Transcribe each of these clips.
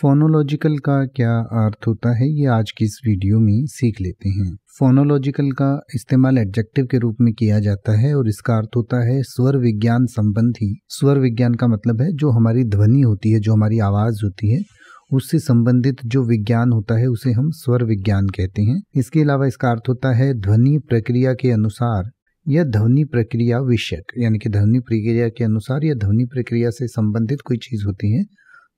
phonological का क्या अर्थ होता है ये आज की इस वीडियो में सीख लेते हैं फोनोलॉजिकल का इस्तेमाल एडजेक्टिव के रूप में किया जाता है और इसका अर्थ होता है स्वर विज्ञान संबंधी स्वर विज्ञान का मतलब है जो हमारी ध्वनि होती है जो हमारी आवाज होती है उससे संबंधित जो विज्ञान होता है उसे हम स्वर विज्ञान कहते हैं इसके अलावा इसका अर्थ होता है ध्वनि प्रक्रिया के अनुसार या ध्वनि प्रक्रिया विषयक यानी कि ध्वनि प्रक्रिया के अनुसार या ध्वनि प्रक्रिया से संबंधित कोई चीज होती है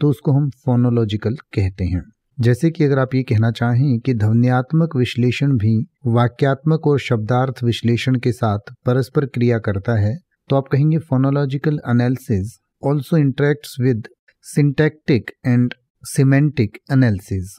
तो उसको हम फोनोलॉजिकल कहते हैं जैसे कि अगर आप ये कहना चाहें कि ध्वनियात्मक विश्लेषण भी वाक्यात्मक और शब्दार्थ विश्लेषण के साथ परस्पर क्रिया करता है तो आप कहेंगे phonological analysis also interacts with syntactic and semantic analysis